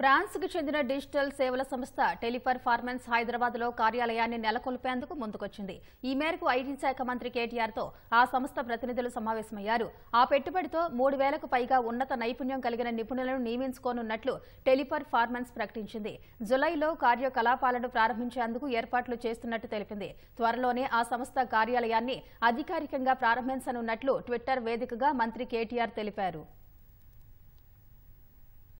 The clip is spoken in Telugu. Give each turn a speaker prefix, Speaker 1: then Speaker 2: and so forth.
Speaker 1: ఫ్రాన్స్కు చెందిన డిజిటల్ సేవల సంస్థ టెలిఫర్ ఫార్మెన్స్ హైదరాబాద్లో కార్యాలయాన్ని నెలకొల్పేందుకు ముందుకొచ్చింది ఈ మేరకు ఐటీ శాఖ మంత్రి కేటీఆర్తో ఆ సంస్థ ప్రతినిధులు సమావేశమయ్యారు ఆ పెట్టుబడితో మూడు వేలకు పైగా ఉన్నత నైపుణ్యం కలిగిన నిపుణులను నియమించుకోనున్నట్లు టెలిఫర్ ఫార్మెన్స్ ప్రకటించింది జులైలో కార్యకలాపాలను ప్రారంభించేందుకు ఏర్పాట్లు చేస్తున్నట్టు తెలిపింది త్వరలోనే ఆ సంస్థ కార్యాలయాన్ని అధికారికంగా ప్రారంభించనున్నట్లు ట్విట్టర్ వేదికగా మంత్రి కేటీఆర్ తెలిపారు